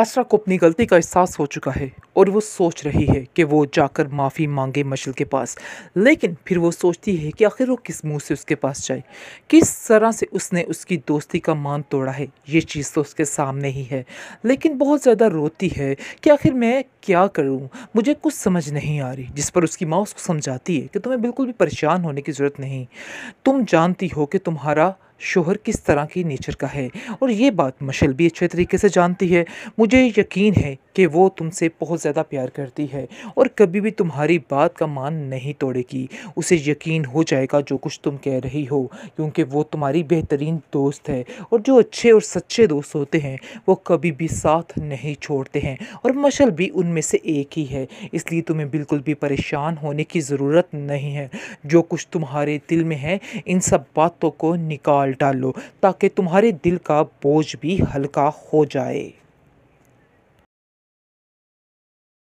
असरा को अपनी गलती का एहसास हो चुका है और वो सोच रही है कि वो जाकर माफ़ी मांगे मशल के पास लेकिन फिर वो सोचती है कि आखिर वो किस मुंह से उसके पास जाए किस तरह से उसने उसकी दोस्ती का मान तोड़ा है ये चीज़ तो उसके सामने ही है लेकिन बहुत ज़्यादा रोती है कि आखिर मैं क्या करूँ मुझे कुछ समझ नहीं आ रही जिस पर उसकी माँ उसको समझाती है कि तुम्हें बिल्कुल भी परेशान होने की ज़रूरत नहीं तुम जानती हो कि तुम्हारा शोहर किस तरह की नेचर का है और ये बात मशल भी अच्छे तरीके से जानती है मुझे यकीन है कि वो तुमसे बहुत ज़्यादा प्यार करती है और कभी भी तुम्हारी बात का मान नहीं तोड़ेगी उसे यकीन हो जाएगा जो कुछ तुम कह रही हो क्योंकि वो तुम्हारी बेहतरीन दोस्त है और जो अच्छे और सच्चे दोस्त होते हैं वो कभी भी साथ नहीं छोड़ते हैं और मशल भी उनमें से एक ही है इसलिए तुम्हें बिल्कुल भी परेशान होने की ज़रूरत नहीं है जो कुछ तुम्हारे दिल में है इन सब बातों को निकाल डालो ताकि तुम्हारे दिल का बोझ भी हल्का हो जाए